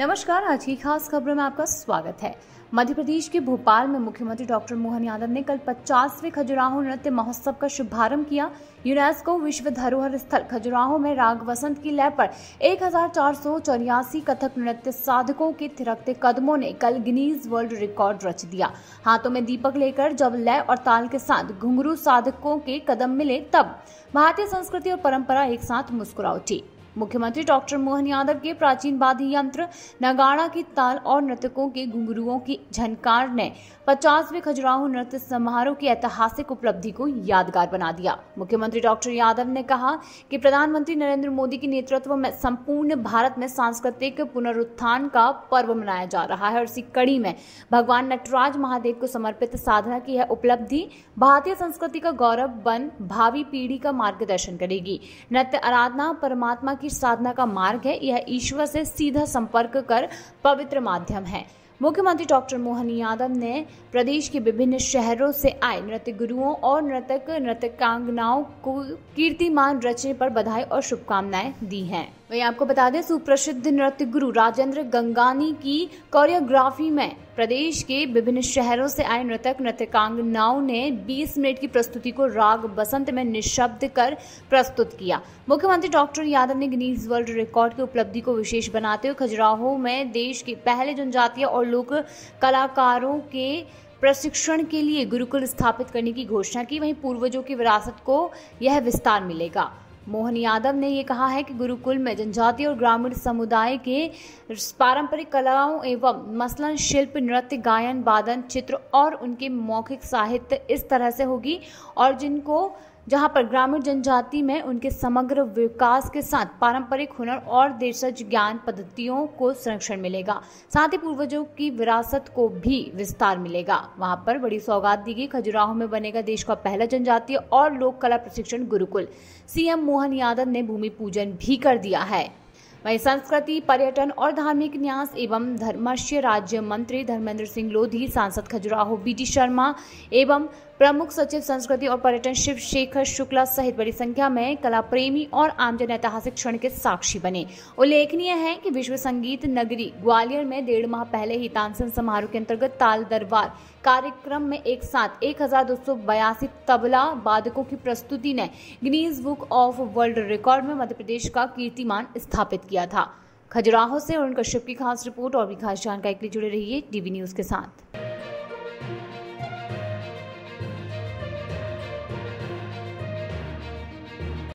नमस्कार आज की खास खबरों में आपका स्वागत है मध्य प्रदेश के भोपाल में मुख्यमंत्री डॉक्टर मोहन यादव ने कल पचासवें खजुराहो नृत्य महोत्सव का शुभारंभ किया यूनेस्को विश्व धरोहर स्थल खजुराहो में राग वसंत की लय पर एक कथक नृत्य साधकों के थिरकते कदमों ने कल गिनीज वर्ल्ड रिकॉर्ड रच दिया हाथों में दीपक लेकर जब लय और ताल के साथ घुंगरू साधकों के कदम मिले तब भारतीय संस्कृति और परंपरा एक साथ मुस्कुरा उठी मुख्यमंत्री डॉक्टर मोहन यादव के प्राचीन वाद्य यंत्र नगाड़ा की ताल और नृतकों के घुंघरुओं की झनकार ने पचासवें खजुराहो नृत्य समारोह की ऐतिहासिक उपलब्धि को यादगार बना दिया मुख्यमंत्री डॉक्टर यादव ने कहा कि प्रधानमंत्री नरेंद्र मोदी के नेतृत्व में संपूर्ण भारत में सांस्कृतिक पुनरुत्थान का पर्व मनाया जा रहा है और इसी कड़ी में भगवान नटराज महादेव को समर्पित साधना की यह उपलब्धि भारतीय संस्कृति का गौरव बन भावी पीढ़ी का मार्गदर्शन करेगी नृत्य आराधना परमात्मा की साधना का मार्ग है यह ईश्वर से सीधा संपर्क कर पवित्र माध्यम है मुख्यमंत्री डॉक्टर मोहन यादव ने प्रदेश के विभिन्न शहरों से आए नृत्य गुरुओं और नृतक नृत्यकांगनाओं को कीर्तिमान रचने पर बधाई और शुभकामनाएं दी हैं वहीं आपको बता दें सुप्रसिद्ध नृत्य गुरु राजेंद्र गंगानी की कोरियोग्राफी में प्रदेश के विभिन्न शहरों से आए नृतक नृत्यकांगनाओं ने 20 मिनट की प्रस्तुति को राग बसंत में निशब्द कर प्रस्तुत किया मुख्यमंत्री डॉक्टर यादव ने गिनीज वर्ल्ड रिकॉर्ड की उपलब्धि को विशेष बनाते हुए खजुराहो में देश के पहले जनजातीय और लोक कलाकारों के प्रशिक्षण के लिए गुरुकुल स्थापित करने की घोषणा की वहीं पूर्वजों की विरासत को यह विस्तार मिलेगा मोहन यादव ने ये कहा है कि गुरुकुल में जनजाति और ग्रामीण समुदाय के पारंपरिक कलाओं एवं मसलन शिल्प नृत्य गायन वादन चित्र और उनके मौखिक साहित्य इस तरह से होगी और जिनको जहां पर ग्रामीण जनजाति में उनके समग्र विकास के साथ पारंपरिक हुनर और देशज ज्ञान पद्धतियों को संरक्षण मिलेगा साथ ही पूर्वजों की विरासत को भी विस्तार मिलेगा वहां पर बड़ी सौगात दी गई खजुराहो में बनेगा देश का पहला जनजातीय और लोक कला प्रशिक्षण गुरुकुल सीएम मोहन यादव ने भूमि पूजन भी कर दिया है वहीं संस्कृति पर्यटन और धार्मिक न्यास एवं धर्माशय राज्य मंत्री धर्मेंद्र सिंह लोधी सांसद खजुराहो बी शर्मा एवं प्रमुख सचिव संस्कृति और पर्यटन शिव शेखर शुक्ला सहित बड़ी संख्या में कला प्रेमी और आमजन ऐतिहासिक क्षण के साक्षी बने उल्लेखनीय है कि विश्व संगीत नगरी ग्वालियर में डेढ़ माह पहले ही तानसेन समारोह के अंतर्गत ताल दरबार कार्यक्रम में एक साथ एक तबला वादकों की प्रस्तुति ने Guinness Book of World Record में मध्य प्रदेश का कीर्तिमान स्थापित किया था खजुराहो से अरुण कश्यप की खास रिपोर्ट और भी खास जानकारी के लिए जुड़े रहिए टीवी न्यूज़ के साथ